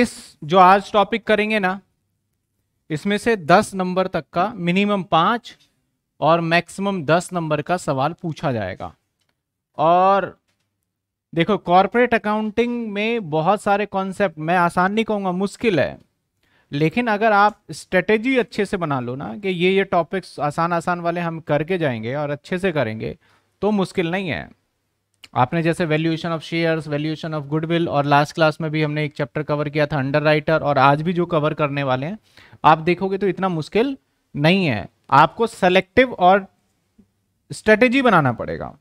इस जो आज टॉपिक करेंगे ना इसमें से दस नंबर तक का मिनिमम पांच और मैक्सिमम दस नंबर का सवाल पूछा जाएगा और देखो कॉरपोरेट अकाउंटिंग में बहुत सारे कॉन्सेप्ट मैं आसान नहीं कहूँगा मुश्किल है लेकिन अगर आप स्ट्रेटेजी अच्छे से बना लो ना कि ये ये टॉपिक्स आसान आसान वाले हम करके जाएंगे और अच्छे से करेंगे तो मुश्किल नहीं है आपने जैसे valuation of shares valuation of goodwill और लास्ट क्लास में भी हमने एक चैप्टर कवर किया था अंडरराइटर और आज भी जो कवर करने वाले हैं आप देखोगे तो इतना मुश्किल नहीं है आपको सेलेक्टिव और स्ट्रेटेजी बनाना पड़ेगा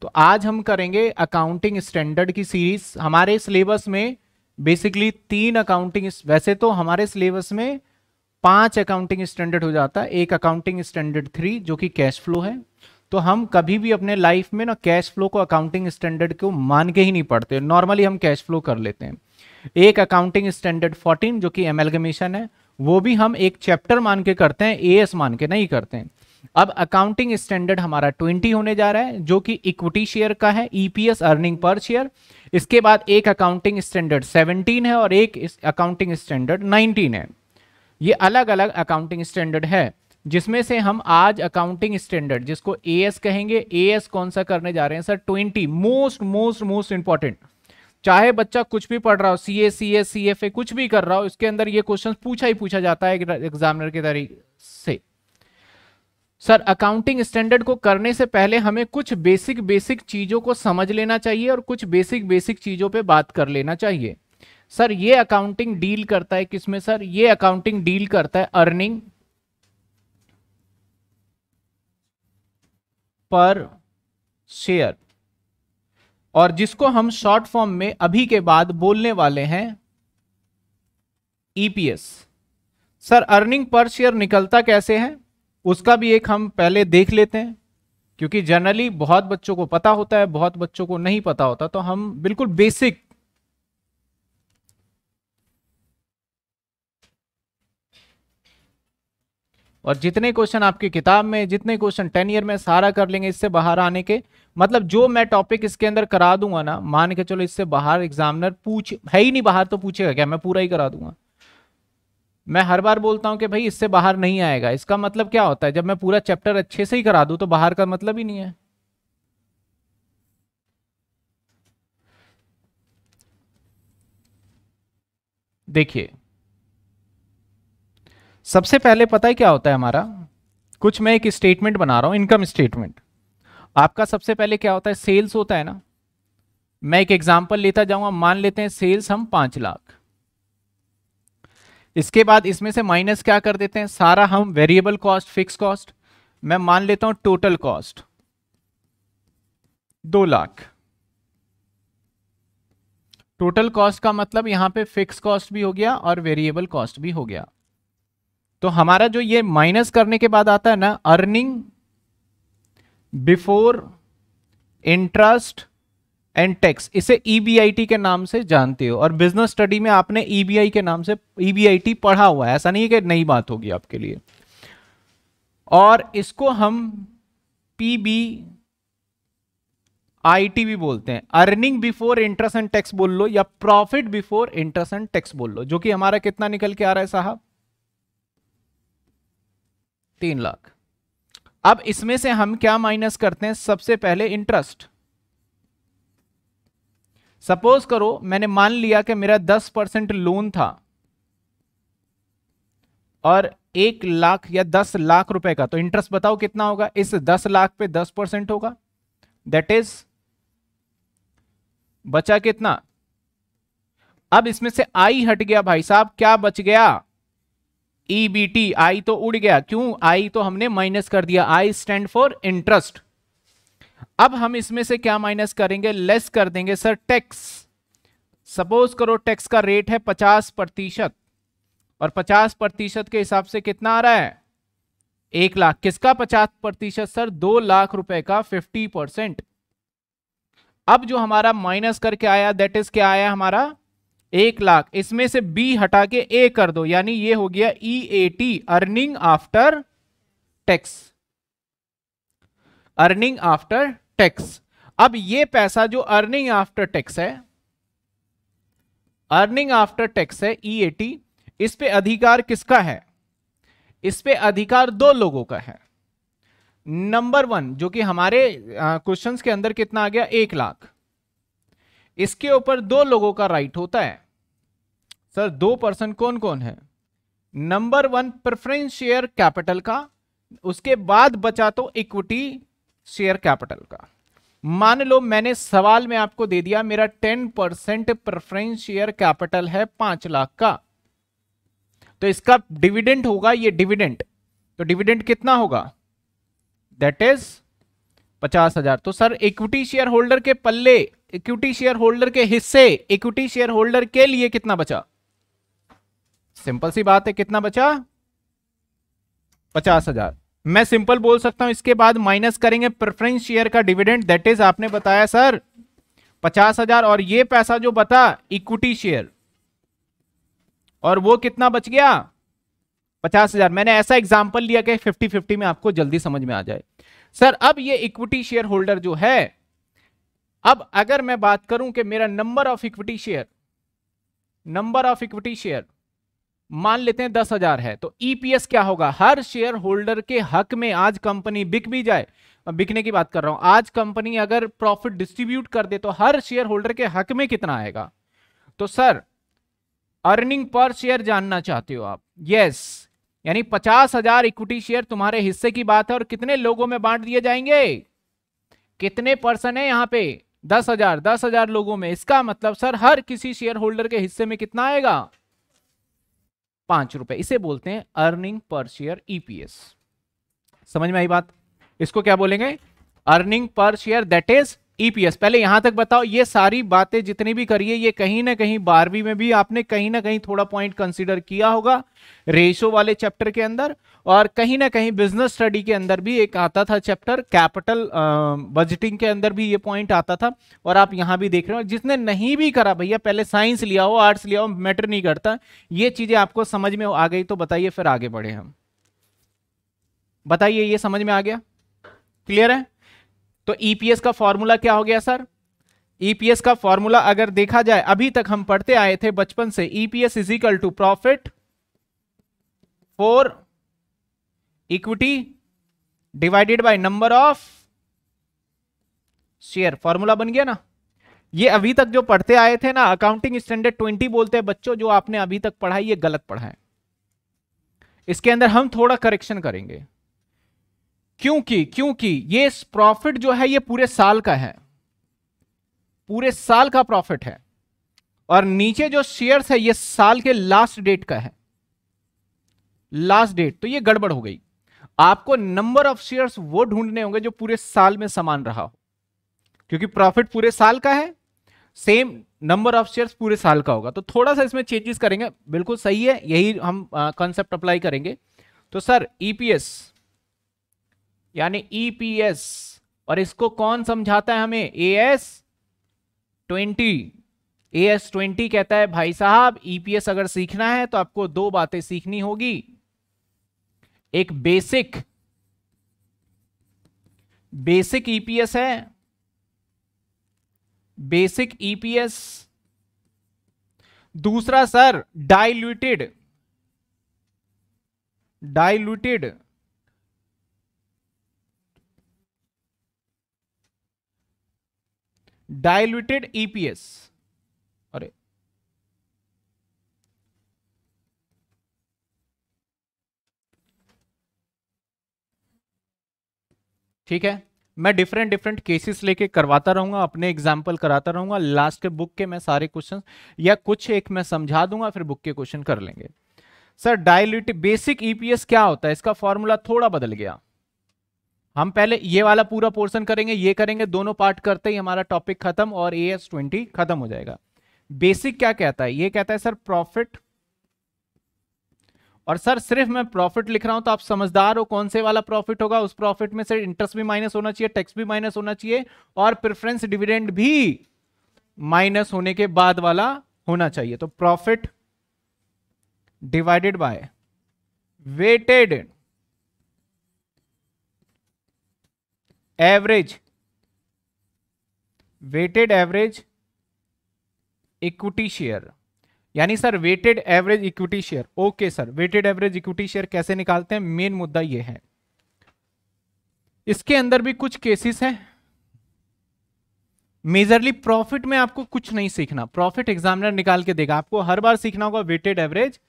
तो आज हम करेंगे अकाउंटिंग स्टैंडर्ड की सीरीज हमारे सिलेबस में बेसिकली तीन अकाउंटिंग वैसे तो हमारे सिलेबस में पांच अकाउंटिंग स्टैंडर्ड हो जाता है एक अकाउंटिंग स्टैंडर्ड थ्री जो कि कैश फ्लो है तो हम कभी भी अपने लाइफ में ना कैश फ्लो को अकाउंटिंग स्टैंडर्ड को मान के ही नहीं पढ़ते नॉर्मली हम कैश फ्लो कर लेते हैं एक अकाउंटिंग स्टैंडर्ड 14 जो कि एमेलगमेशन है वो भी हम एक चैप्टर मान के करते हैं एएस मान के नहीं करते हैं अब अकाउंटिंग स्टैंडर्ड हमारा 20 होने जा रहा है जो कि इक्विटी शेयर का है ईपीएस अर्निंग पर शेयर इसके बाद एक अकाउंटिंग स्टैंडर्ड 17 है और एक अकाउंटिंग स्टैंडर्ड 19 है ये अलग अलग अकाउंटिंग स्टैंडर्ड है जिसमें से हम आज अकाउंटिंग स्टैंडर्ड जिसको ए कहेंगे ए कौन सा करने जा रहे हैं sir twenty most most most important चाहे बच्चा कुछ भी पढ़ रहा हो सी ए C S C F A कुछ भी कर रहा हो इसके अंदर ये क्वेश्चन पूछा ही पूछा जाता है एग्जामिनर के तरीके से सर अकाउंटिंग स्टैंडर्ड को करने से पहले हमें कुछ बेसिक बेसिक चीज़ों को समझ लेना चाहिए और कुछ बेसिक बेसिक चीज़ों पे बात कर लेना चाहिए सर ये अकाउंटिंग डील करता है किसमें सर ये अकाउंटिंग डील करता है अर्निंग पर शेयर और जिसको हम शॉर्ट फॉर्म में अभी के बाद बोलने वाले हैं EPS e sir earning per share निकलता कैसे है उसका भी एक हम पहले देख लेते हैं क्योंकि जनरली बहुत बच्चों को पता होता है बहुत बच्चों को नहीं पता होता तो हम बिल्कुल बेसिक और जितने क्वेश्चन आपकी किताब में जितने क्वेश्चन टेन ईयर में सारा कर लेंगे इससे बाहर आने के मतलब जो मैं टॉपिक इसके अंदर करा दूंगा ना मान के चलो इससे बाहर एग्जामिनर पूछ है ही नहीं बाहर तो पूछेगा क्या मैं पूरा ही करा दूंगा मैं हर बार बोलता हूं कि भाई इससे बाहर नहीं आएगा इसका मतलब क्या होता है जब मैं पूरा चैप्टर अच्छे से ही करा दू तो बाहर का मतलब ही नहीं है देखिए सबसे पहले पता है क्या होता है हमारा कुछ मैं एक स्टेटमेंट बना रहा हूं इनकम स्टेटमेंट आपका सबसे पहले क्या होता है सेल्स होता है ना मैं एक एग्जाम्पल लेता जाऊंगा मान लेते हैं सेल्स हम पांच लाख इसके बाद इसमें से माइनस क्या कर देते हैं सारा हम वेरिएबल कॉस्ट फिक्स कॉस्ट मैं मान लेता हूं टोटल कॉस्ट दो लाख टोटल कॉस्ट का मतलब यहां पे फिक्स कॉस्ट भी हो गया और वेरिएबल कॉस्ट भी हो गया तो हमारा जो ये माइनस करने के बाद आता है ना earning before interest and tax इसे ईबीआईटी e के नाम से जानते हो और बिजनेस स्टडी में आपने ईबीआई e के नाम से ईबीआईटी e पढ़ा हुआ है ऐसा नहीं है कि नई बात होगी आपके लिए और इसको हम पीबी आईटी भी बोलते हैं earning before interest and tax बोल लो या profit before interest and tax बोल लो जो कि हमारा कितना निकल के आ रहा है साहब तीन लाख अब इसमें से हम क्या माइनस करते हैं सबसे पहले इंटरेस्ट सपोज करो मैंने मान लिया कि मेरा दस परसेंट लोन था और एक लाख या दस लाख रुपए का तो इंटरेस्ट बताओ कितना होगा इस दस लाख पे दस परसेंट होगा दैट इज बचा कितना अब इसमें से आई हट गया भाई साहब क्या बच गया ईबीटी e आई तो उड़ गया क्यों आई तो हमने माइनस कर दिया आई स्टैंड फॉर इंटरेस्ट अब हम इसमें से क्या माइनस करेंगे लेस कर देंगे सर टैक्स सपोज करो टैक्स का रेट है पचास प्रतिशत और पचास प्रतिशत के हिसाब से कितना आ रहा है एक लाख किसका पचास प्रतिशत सर दो लाख रुपए का फिफ्टी परसेंट अब जो हमारा माइनस करके आया दैट इज क्या आया हमारा एक लाख इसमें से बी हटा के ए कर दो यानी ये हो गया E A T earning after tax earning after tax अब ये पैसा जो अर्निंग आफ्टर टैक्स है अर्निंग आफ्टर टैक्स है ई ए टी इस पे अधिकार किसका है इस पे अधिकार दो लोगों का है नंबर वन जो कि हमारे क्वेश्चंस के अंदर कितना आ गया एक लाख इसके ऊपर दो लोगों का राइट होता है सर दो पर्सन कौन कौन है number one preference share capital का उसके बाद बचा तो इक्विटी शेयर कैपिटल का मान लो मैंने सवाल में आपको दे दिया मेरा ten percent preference share capital है पांच लाख का तो इसका डिविडेंट होगा ये डिविडेंट तो डिविडेंट कितना होगा दैट इज पचास हजार तो सर इक्विटी शेयर होल्डर के पल्ले इक्विटी शेयर होल्डर के हिस्से इक्विटी शेयर होल्डर के लिए कितना बचा सिंपल सी बात है कितना बचा पचास हजार मैं सिंपल बोल सकता हूं इसके बाद माइनस करेंगे प्रेफरेंस शेयर का डिविडेंड दैट इज आपने बताया सर पचास हजार और ये पैसा जो बता इक्विटी शेयर और वो कितना बच गया पचास हजार मैंने ऐसा एग्जाम्पल लिया कि फिफ्टी फिफ्टी में आपको जल्दी समझ में आ जाए सर अब ये इक्विटी शेयर होल्डर जो है अब अगर मैं बात करूं कि मेरा number of equity share number of equity share मान लेते हैं दस हजार है तो ईपीएस e क्या होगा हर शेयर होल्डर के हक में आज कंपनी बिक भी जाए बिकने की बात कर रहा हूं आज कंपनी अगर प्रॉफिट डिस्ट्रीब्यूट कर दे तो हर शेयर होल्डर के हक में कितना आएगा तो सर अर्निंग पर शेयर जानना चाहते हो आप यस यानी पचास हजार इक्विटी शेयर तुम्हारे हिस्से की बात है और कितने लोगों में बांट दिए जाएंगे कितने पर्सन है यहां पे दस हजार दस हजार लोगों में इसका मतलब सर हर किसी शेयर होल्डर के हिस्से में कितना आएगा पांच रुपए इसे बोलते हैं अर्निंग पर शेयर ईपीएस समझ में आई बात इसको क्या बोलेंगे earning per share that is EPS e पहले यहां तक बताओ ये सारी बातें जितनी भी करिए ये कहीं ना कहीं बारहवीं में भी आपने कहीं ना कहीं थोड़ा पॉइंट कंसीडर किया होगा रेशो वाले चैप्टर के अंदर और कहीं ना कहीं बिजनेस स्टडी के अंदर भी एक आता था चैप्टर कैपिटल बजटिंग के अंदर भी ये पॉइंट आता था और आप यहां भी देख रहे हो जिसने नहीं भी करा भैया पहले साइंस लिया हो आर्ट्स लिया हो मैटर नहीं करता ये चीज़ें आपको समझ में आ गई तो बताइए फिर आगे बढ़े हम बताइए ये समझ में आ गया क्लियर है तो ईपीएस e का फॉर्मूला क्या हो गया सर ईपीएस e का फॉर्मूला अगर देखा जाए अभी तक हम पढ़ते आए थे बचपन से EPS is equal to profit for equity divided by number of share formula बन गया ना ये अभी तक जो पढ़ते आए थे ना अकाउंटिंग स्टैंडर्ड ट्वेंटी बोलते हैं बच्चों जो आपने अभी तक पढ़ा ये गलत पढ़ा है इसके अंदर हम थोड़ा करेक्शन करेंगे क्योंकि क्योंकि ये प्रॉफिट जो है ये पूरे साल का है पूरे साल का प्रॉफिट है और नीचे जो शेयर्स है ये साल के लास्ट डेट का है लास्ट डेट तो ये गड़बड़ हो गई आपको नंबर ऑफ शेयर्स वो ढूंढने होंगे जो पूरे साल में समान रहा हो क्योंकि प्रॉफिट पूरे साल का है सेम नंबर ऑफ शेयर्स पूरे साल का होगा तो थोड़ा सा इसमें चेंजेस करेंगे बिल्कुल सही है यही हम कॉन्सेप्ट अप्लाई करेंगे तो सर ईपीएस e यानी ईपीएस e और इसको कौन समझाता है हमें A S twenty A S twenty कहता है भाई साहब ईपीएस e अगर सीखना है तो आपको दो बातें सीखनी होगी एक बेसिक बेसिक ईपीएस है बेसिक ईपीएस e दूसरा sir diluted diluted diluted EPS e अरे ठीक है मैं डिफरेंट डिफरेंट केसेस लेके करवाता रहूंगा अपने एग्जाम्पल कराता रहूंगा लास्ट के बुक के मैं सारे क्वेश्चन या कुछ एक मैं समझा दूंगा फिर बुक के क्वेश्चन कर लेंगे sir diluted basic EPS e क्या होता है इसका फॉर्मूला थोड़ा बदल गया हम पहले ये वाला पूरा पोर्शन करेंगे ये करेंगे दोनों पार्ट करते ही हमारा टॉपिक खत्म और ए एस ट्वेंटी खत्म हो जाएगा बेसिक क्या कहता है ये कहता है सर प्रॉफिट और सर सिर्फ मैं प्रॉफिट लिख रहा हूं तो आप समझदार हो कौन से वाला प्रॉफिट होगा उस प्रॉफिट में से इंटरेस्ट भी माइनस होना चाहिए टैक्स भी माइनस होना चाहिए और प्रेफरेंस डिविडेंड भी माइनस होने के बाद वाला होना चाहिए तो profit divided by weighted average weighted average equity share यानी sir weighted average equity share okay sir weighted average equity share कैसे निकालते हैं मेन मुद्दा ये है इसके अंदर भी कुछ केसेस हैं मेजरली प्रॉफिट में आपको कुछ नहीं सीखना प्रॉफिट एग्जामिनर निकाल के देगा आपको हर बार सीखना होगा वेटेड एवरेज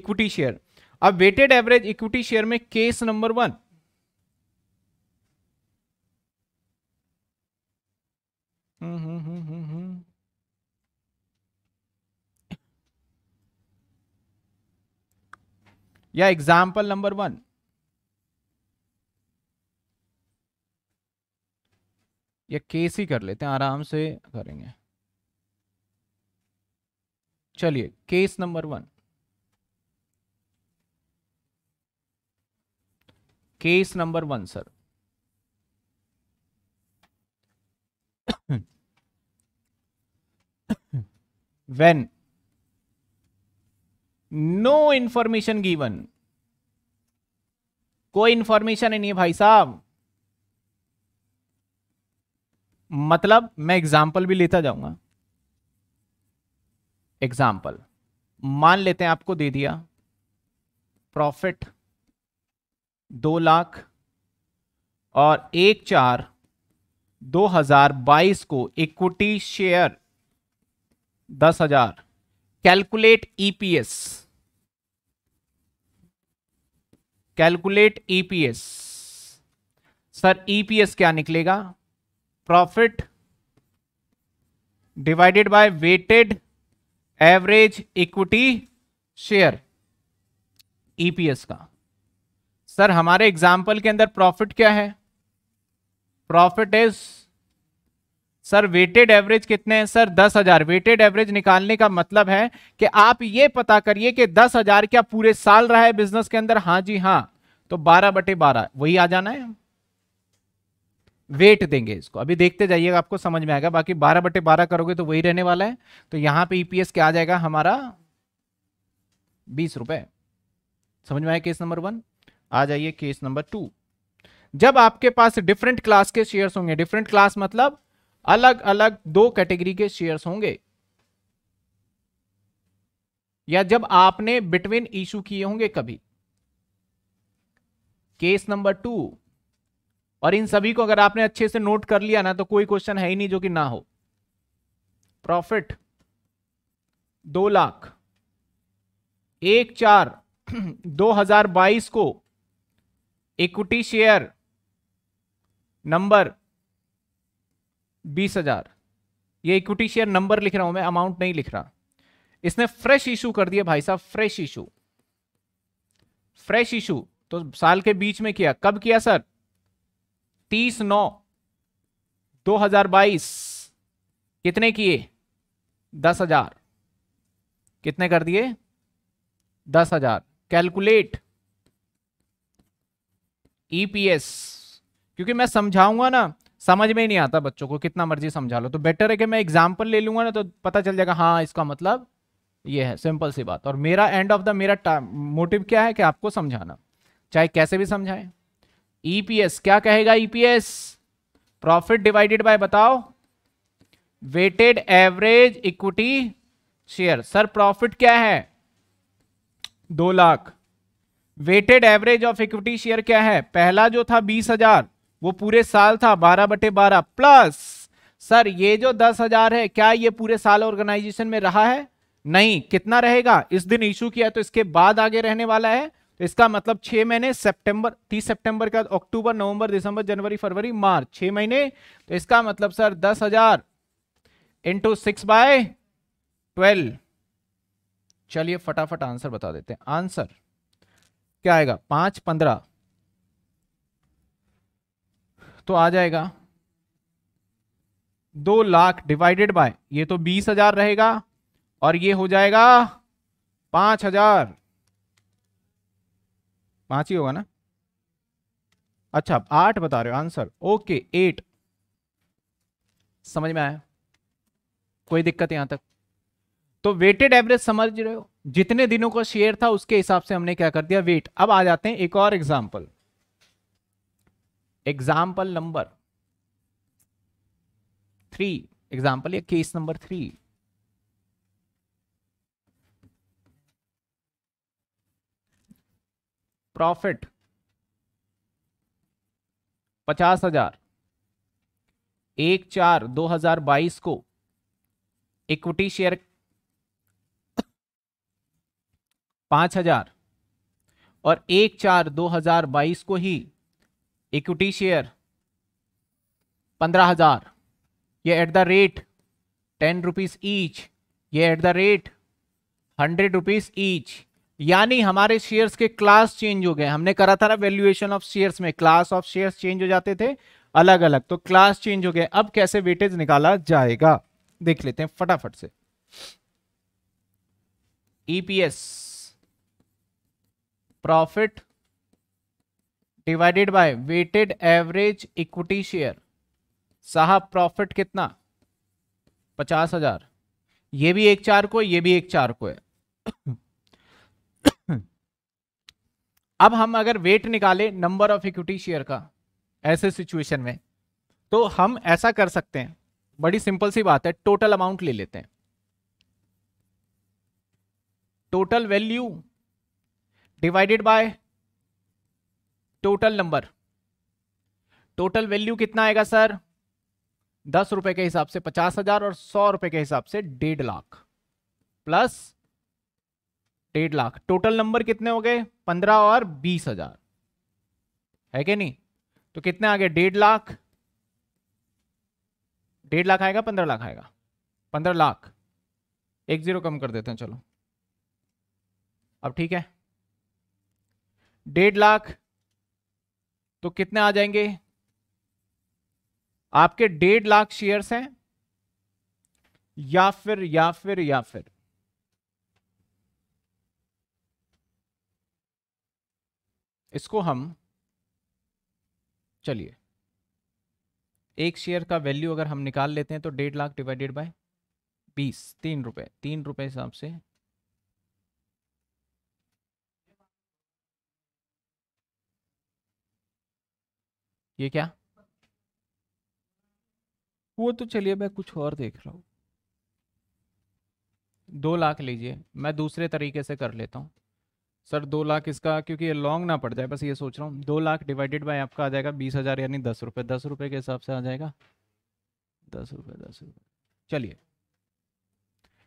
इक्विटी शेयर अब वेटेड एवरेज इक्विटी शेयर में case number one hmm hmm yeah, example number या केस ही कर लेते हैं आराम से करेंगे चलिए case number one case number one sir when no information given कोई इंफॉर्मेशन ही नहीं है भाई साहब मतलब मैं एग्जाम्पल भी लेता जाऊंगा एग्जाम्पल मान लेते हैं आपको दे दिया प्रॉफिट दो लाख और एक चार दो हजार बाईस को इक्विटी शेयर दस हजार calculate EPS e calculate EPS e sir EPS e क्या निकलेगा profit divided by weighted average equity share EPS का सर हमारे एग्जाम्पल के अंदर प्रॉफिट क्या है profit is sir weighted average कितने हैं सर दस हजार वेटेड एवरेज निकालने का मतलब है कि आप ये पता करिए कि दस हजार क्या पूरे साल रहा है बिजनेस के अंदर हाँ जी हाँ तो बारह बटे बारह वही आ जाना है वेट देंगे इसको अभी देखते जाइएगा आपको समझ में आएगा बाकी बारह बटे बारह करोगे तो वही रहने वाला है तो यहां पर ईपीएस e क्या आ जाएगा हमारा बीस रुपए समझ में आया केस नंबर वन आ जाइए केस नंबर टू जब आपके पास डिफरेंट क्लास के शेयर्स होंगे डिफरेंट क्लास मतलब अलग अलग दो कैटेगरी के शेयर्स होंगे या जब आपने बिटवीन इशू किए होंगे कभी केस नंबर टू और इन सभी को अगर आपने अच्छे से नोट कर लिया ना तो कोई क्वेश्चन है ही नहीं जो कि ना हो प्रॉफिट दो लाख एक चार 2022 को इक्विटी शेयर नंबर बीस हजार ये इक्विटी शेयर नंबर लिख रहा हूं मैं अमाउंट नहीं लिख रहा इसने फ्रेश इशू कर दिया भाई साहब फ्रेश इशू फ्रेश इशू तो साल के बीच में किया कब किया सर तीस नौ दो हजार बाईस कितने किए दस हजार कितने कर दिए दस हजार कैलकुलेट ईपीएस e क्योंकि मैं समझाऊंगा ना समझ में ही नहीं आता बच्चों को कितना मर्जी समझा लो तो बेटर है कि मैं एग्जाम्पल ले लूंगा ना तो पता चल जाएगा हाँ इसका मतलब ये है सिंपल सी बात और मेरा एंड ऑफ द मेरा मोटिव क्या है कि आपको समझाना चाहे कैसे भी समझाएं ईपीएस e क्या कहेगा ईपीएस प्रॉफिट डिवाइडेड बाय बताओ weighted average equity share sir profit क्या है दो lakh weighted average of equity share क्या है पहला जो था बीस हजार वो पूरे साल था बारह बटे बारह प्लस सर ये जो दस हजार है क्या ये पूरे साल ऑर्गेनाइजेशन में रहा है नहीं कितना रहेगा इस दिन इशू किया तो इसके बाद आगे रहने वाला है तो इसका मतलब छह महीने सितंबर तीस सितंबर बाद अक्टूबर नवंबर दिसंबर जनवरी फरवरी मार्च छह महीने तो इसका मतलब सर दस हजार इंटू सिक्स बाय ट्वेल्व चलिए फटाफट आंसर बता देते हैं आंसर क्या आएगा पांच पंद्रह तो आ जाएगा दो लाख डिवाइडेड बाय ये तो बीस हजार रहेगा और ये हो जाएगा पांच हजार पांच ही होगा ना अच्छा आठ बता रहे हो आंसर ओके एट समझ में आया कोई दिक्कत यहां तक तो वेटेड एवरेज समझ रहे हो जितने दिनों का शेयर था उसके हिसाब से हमने क्या कर दिया वेट अब आ जाते हैं एक और example example number three example या केस नंबर थ्री प्रॉफिट पचास हजार एक चार दो हजार बाईस को इक्विटी शेयर पांच हजार और एक चार दो हजार बाईस को ही इक्विटी शेयर पंद्रह हजार ये at the rate ten rupees each ये at the rate hundred rupees each यानी हमारे शेयर्स के क्लास चेंज हो गए हमने करा था ना वैल्यूएशन ऑफ शेयर्स में क्लास ऑफ शेयर्स चेंज हो जाते थे अलग अलग तो क्लास चेंज हो गए अब कैसे वेटेज निकाला जाएगा देख लेते हैं फटाफट से EPS e profit divided by weighted average equity share साहब प्रॉफिट कितना पचास हजार ये भी एक चार को ये भी एक चार को है अब हम अगर वेट निकाले नंबर ऑफ इक्विटी शेयर का ऐसे सिचुएशन में तो हम ऐसा कर सकते हैं बड़ी सिंपल सी बात है टोटल अमाउंट ले लेते हैं total value divided by total number total value कितना आएगा सर दस रुपए के हिसाब से पचास हजार और सौ रुपए के हिसाब से डेढ़ लाख प्लस डेढ़ लाख टोटल नंबर कितने हो गए पंद्रह और बीस हजार है कि नहीं तो कितने आ गए डेढ़ लाख डेढ़ लाख आएगा पंद्रह लाख आएगा पंद्रह लाख एक जीरो कम कर देते हैं चलो अब ठीक है डेढ़ लाख तो कितने आ जाएंगे आपके डेढ़ लाख शेयर्स हैं या फिर या फिर या फिर इसको हम चलिए एक शेयर का वैल्यू अगर हम निकाल लेते हैं तो डेढ़ लाख डिवाइडेड बाय बीस तीन रुपए तीन रुपए हिसाब से ये क्या वो तो चलिए मैं कुछ और देख रहा हूँ दो लाख लीजिए मैं दूसरे तरीके से कर लेता हूँ सर दो लाख इसका क्योंकि ये लॉन्ग ना पड़ जाए बस ये सोच रहा हूँ दो लाख डिवाइडेड बाय आपका आ जाएगा बीस हज़ार यानी दस रुपये दस रुपये के हिसाब से आ जाएगा दस रुपये दस रुपये चलिए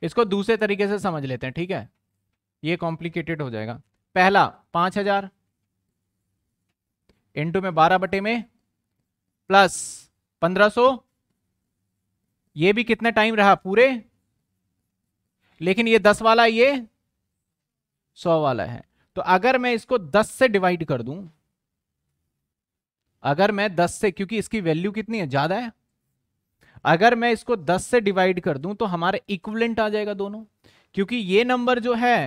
इसको दूसरे तरीके से समझ लेते हैं ठीक है ये कॉम्प्लिकेटेड हो जाएगा पहला पाँच हज़ार इंटू में बारह बटे में प्लस पंद्रह सो ये भी कितना टाइम रहा पूरे लेकिन ये दस वाला ये सौ वाला है तो अगर मैं इसको दस से डिवाइड कर दूं अगर मैं दस से क्योंकि इसकी वैल्यू कितनी है ज्यादा है अगर मैं इसको दस से डिवाइड कर दूं तो हमारे इक्वलेंट आ जाएगा दोनों क्योंकि ये नंबर जो है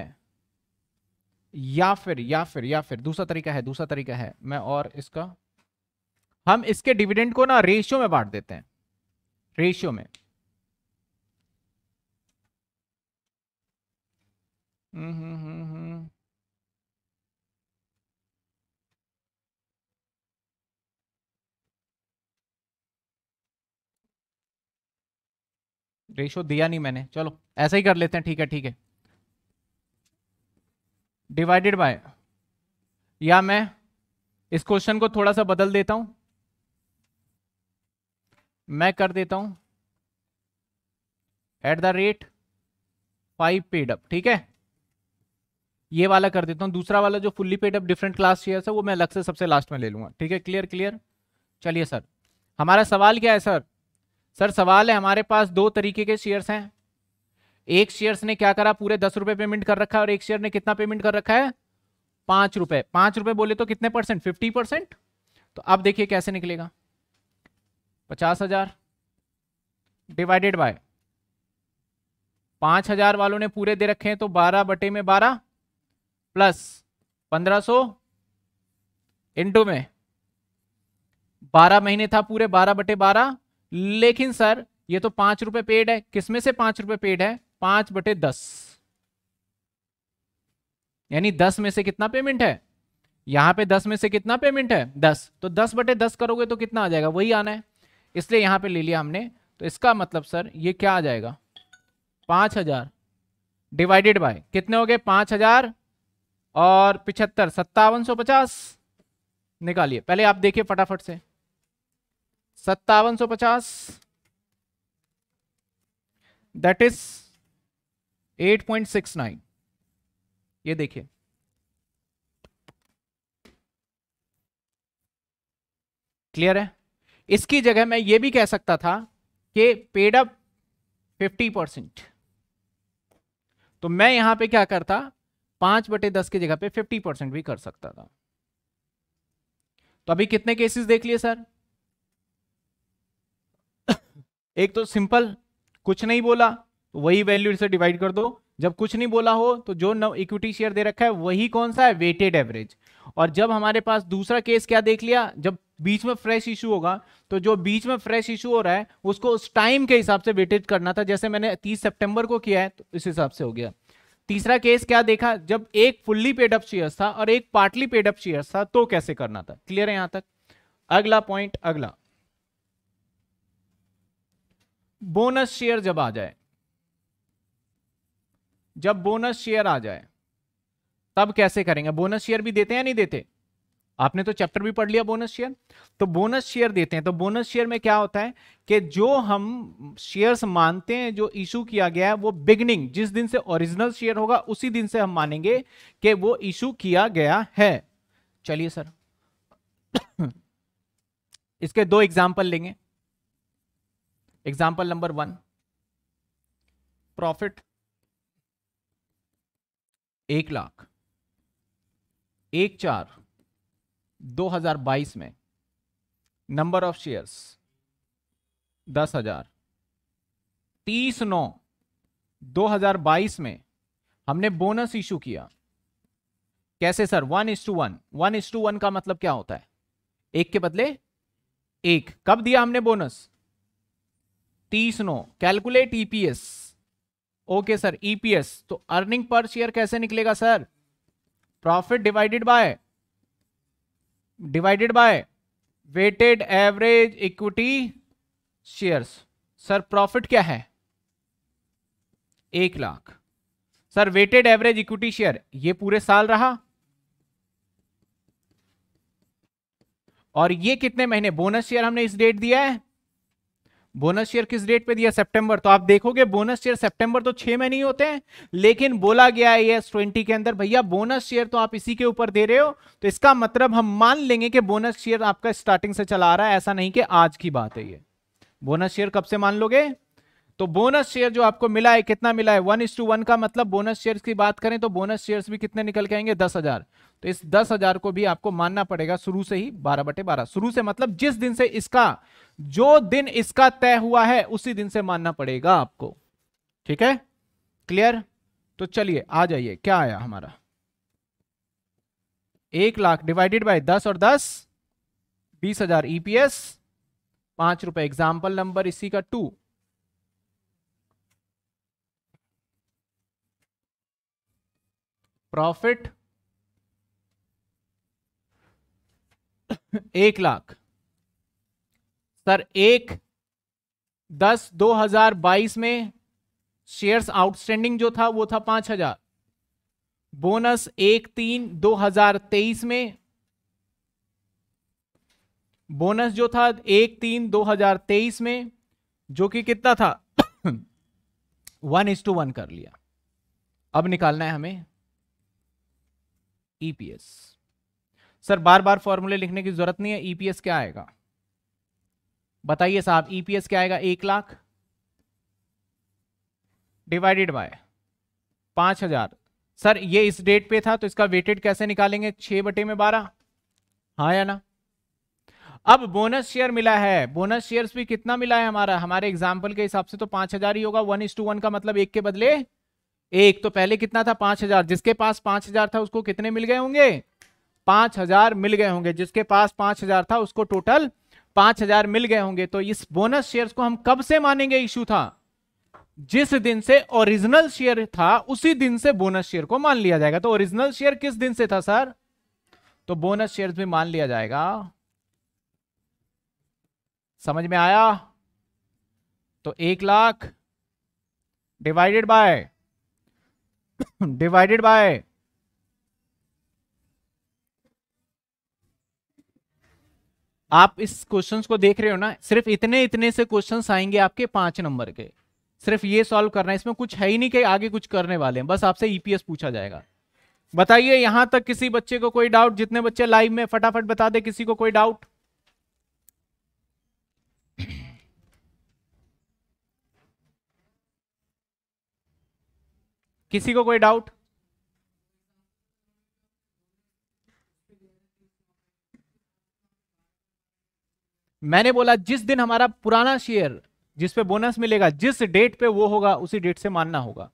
या फिर या फिर या फिर दूसरा तरीका है दूसरा तरीका है मैं और इसका हम इसके डिविडेंड को ना रेशियो में बांट देते हैं रेशियो में रेशो हम्म, हम्म, हम्म, दिया नहीं मैंने चलो ऐसा ही कर लेते हैं ठीक है ठीक है डिवाइडेड बाय या मैं इस क्वेश्चन को थोड़ा सा बदल देता हूं मैं कर देता हूं at the rate five paid up ठीक है ये वाला कर देता हूँ दूसरा वाला जो fully paid up different class share है वो मैं अलग से सबसे लास्ट में ले लूंगा ठीक है क्लियर क्लियर चलिए सर हमारा सवाल क्या है सर सर सवाल है हमारे पास दो तरीके के शेयर्स हैं एक शेयर्स ने क्या करा पूरे दस रुपये पेमेंट कर रखा है और एक शेयर ने कितना पेमेंट कर रखा है पांच रुपए पांच रुपए बोले तो कितने परसेंट फिफ्टी परसेंट तो अब देखिए कैसे निकलेगा पचास हजार डिवाइडेड बाय पांच हजार वालों ने पूरे दे रखे हैं तो बारह बटे में बारह प्लस पंद्रह सो इंटू में बारह महीने था पूरे बारह बटे बारह लेकिन सर ये तो पांच रुपए पेड है किसमें से पांच रुपए पेड है पांच बटे दस यानी दस में से कितना पेमेंट है यहां पे दस में से कितना पेमेंट है दस तो दस बटे दस करोगे तो कितना आ जाएगा वही आना है इसलिए यहाँ पे ले लिया हमने तो इसका मतलब सर ये क्या आ जाएगा पाँच हज़ार डिवाइडेड बाय कितने हो गए पाँच हज़ार और पिछहत्तर सत्तावन सौ पचास निकालिए पहले आप देखिए फटाफट से सत्तावन सौ पचास that is eight point six nine ये देखिए क्लियर है इसकी जगह मैं ये भी कह सकता था कि पेड अप 50 परसेंट तो मैं यहां पे क्या करता पांच बटे दस की जगह पे 50 परसेंट भी कर सकता था तो अभी कितने केसेस देख लिए सर एक तो सिंपल कुछ नहीं बोला तो वही वैल्यू से डिवाइड कर दो जब कुछ नहीं बोला हो तो जो नव इक्विटी शेयर दे रखा है वही कौन सा है वेटेड एवरेज और जब हमारे पास दूसरा केस क्या देख लिया जब बीच में फ्रेश इशू होगा तो जो बीच में फ्रेश इशू हो रहा है उसको उस टाइम के हिसाब से वेटेज करना था जैसे मैंने 30 सितंबर को किया है तो इस हिसाब से हो गया तीसरा केस क्या देखा जब एक फुल्ली पेड अप शेयर था और एक पार्टली पेड अप शेयर था तो कैसे करना था क्लियर है यहां तक अगला पॉइंट अगला बोनस शेयर जब आ जाए जब बोनस शेयर आ जाए तब कैसे करेंगे बोनस शेयर भी देते हैं या नहीं देते आपने तो चैप्टर भी पढ़ लिया बोनस शेयर तो बोनस शेयर देते हैं तो बोनस शेयर में क्या होता है कि जो हम शेयर्स मानते हैं जो इशू किया गया है वो बिगनिंग जिस दिन से ओरिजिनल शेयर होगा उसी दिन से हम मानेंगे कि वो इशू किया गया है चलिए सर इसके दो एग्जाम्पल लेंगे एग्जाम्पल नंबर वन प्रॉफिट एक लाख एक चार 2022 में नंबर ऑफ शेयर्स दस हजार तीस नौ दो में हमने बोनस इशू किया कैसे sir one is two one one is two one का मतलब क्या होता है एक के बदले एक कब दिया हमने बोनस तीस no calculate EPS okay sir EPS e तो अर्निंग पर शेयर कैसे निकलेगा sir profit divided by divided by weighted average equity shares sir profit क्या है एक lakh sir weighted average equity share ये पूरे साल रहा और ये कितने महीने बोनस शेयर हमने इस डेट दिया है बोनस शेयर किस डेट पे दिया सितंबर तो आप देखोगे बोनस शेयर सितंबर तो छह महीने ही होते हैं लेकिन बोला गया है एस ट्वेंटी के अंदर भैया बोनस शेयर तो आप इसी के ऊपर दे रहे हो तो इसका मतलब हम मान लेंगे कि बोनस शेयर आपका स्टार्टिंग से चला रहा है ऐसा नहीं कि आज की बात है ये बोनस शेयर कब से मान लोगे तो बोनस शेयर जो आपको मिला है कितना मिला है वन इस टू वन का मतलब बोनस शेयर की बात करें तो बोनस शेयर भी कितने निकल के आएंगे दस हजार तो इस दस हजार को भी आपको मानना पड़ेगा शुरू से ही बारह बटे बारह शुरू से मतलब जिस दिन से इसका जो दिन इसका तय हुआ है उसी दिन से मानना पड़ेगा आपको ठीक है क्लियर तो चलिए आ जाइए क्या आया हमारा एक लाख डिवाइडेड बाय दस और दस बीस हजार ईपीएस e पांच रुपए एग्जाम्पल नंबर इसी का टू प्रॉफिट एक लाख सर एक दस दो हजार बाईस में शेयर्स आउटस्टैंडिंग जो था वो था पांच हजार बोनस एक तीन दो हजार तेईस में बोनस जो था एक तीन दो हजार तेईस में जो कि कितना था वन इज टू वन कर लिया अब निकालना है हमें ईपीएस e सर बार बार फॉर्मूले लिखने की जरूरत नहीं है ईपीएस e क्या आएगा बताइए साहब ईपीएस e क्या आएगा एक लाख डिवाइडेड बाय पांच हजार सर ये इस डेट पे था तो इसका वेटेड कैसे निकालेंगे छह बटे में बारह हाँ या ना अब बोनस शेयर मिला है बोनस शेयर्स भी कितना मिला है हमारा हमारे एग्जाम्पल के हिसाब से तो पांच हजार ही होगा वन इस टू वन का मतलब एक के बदले एक तो पहले कितना था पांच हजार जिसके पास पांच हजार था उसको कितने मिल गए होंगे पांच हजार मिल गए होंगे जिसके पास पांच हजार था उसको टोटल पांच हजार मिल गए होंगे तो इस बोनस शेयर्स को हम कब से मानेंगे इश्यू था जिस दिन से ओरिजिनल शेयर था उसी दिन से बोनस शेयर को मान लिया जाएगा तो ओरिजिनल शेयर किस दिन से था सर तो बोनस शेयर भी मान लिया जाएगा समझ में आया तो एक lakh divided by divided by आप इस क्वेश्चंस को देख रहे हो ना सिर्फ इतने इतने से क्वेश्चंस आएंगे आपके पांच नंबर के सिर्फ ये सॉल्व करना है इसमें कुछ है ही नहीं कि आगे कुछ करने वाले हैं बस आपसे ईपीएस e पूछा जाएगा बताइए यहां तक किसी बच्चे को कोई डाउट जितने बच्चे लाइव में फटाफट बता दे किसी को कोई डाउट किसी को कोई डाउट मैंने बोला जिस दिन हमारा पुराना शेयर जिस पे बोनस मिलेगा जिस डेट पे वो होगा उसी डेट से मानना होगा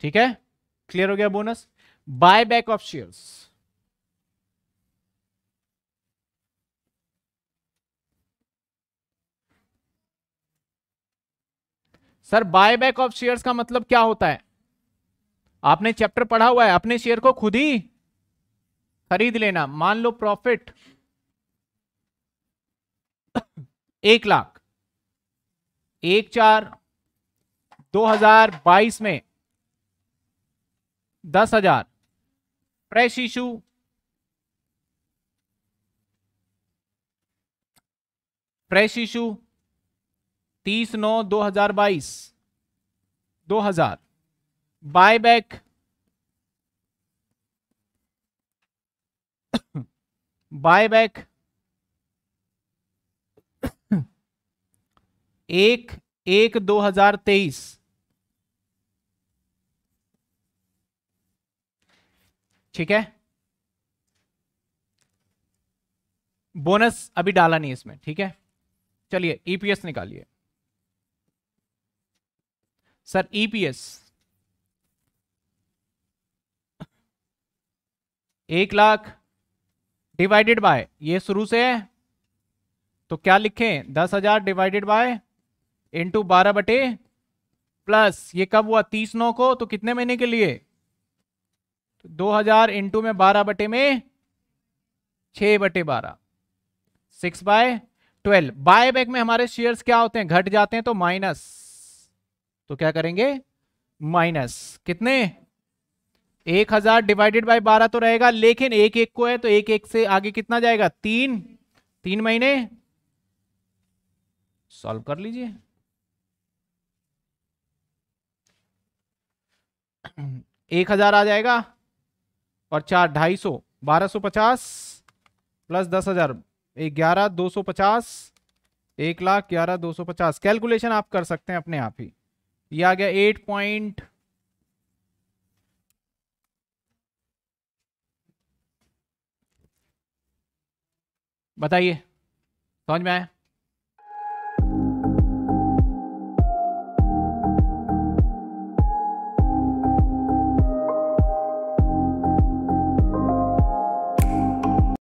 ठीक है क्लियर हो गया bonus buy back of shares sir buyback of shares का मतलब क्या होता है आपने चैप्टर पढ़ा हुआ है अपने शेयर को खुद ही खरीद लेना मान लो प्रॉफिट एक लाख एक चार 2022 में दस हजार फ्रेश इशू फ्रेश इशू तीस नौ दो हजार बाईस दो हजार बाय बैक बाय बैक एक एक दो हजार तेईस ठीक है बोनस अभी डाला नहीं इसमें ठीक है चलिए ईपीएस e निकालिए सर ईपीएस e एक लाख डिवाइडेड बाय ये शुरू से है तो क्या लिखें दस हजार डिवाइडेड बाय इंटू बारह बटे प्लस ये कब हुआ तीस नौ को तो कितने महीने के लिए तो दो हजार इंटू में बारह बटे में छ बटे बारह six by twelve buy back में हमारे शेयर्स क्या होते हैं घट जाते हैं तो माइनस तो क्या करेंगे माइनस कितने एक हजार डिवाइडेड बाय बारह तो रहेगा लेकिन एक एक को है तो एक एक से आगे कितना जाएगा तीन तीन महीने सॉल्व कर लीजिए एक हजार आ जाएगा और चार ढाई सौ बारह सौ पचास प्लस दस हजार ग्यारह दो सौ पचास एक लाख ग्यारह दो सौ पचास कैलकुलेशन आप कर सकते हैं अपने आप ही ये आ गया एट पॉइंट बताइए समझ में आया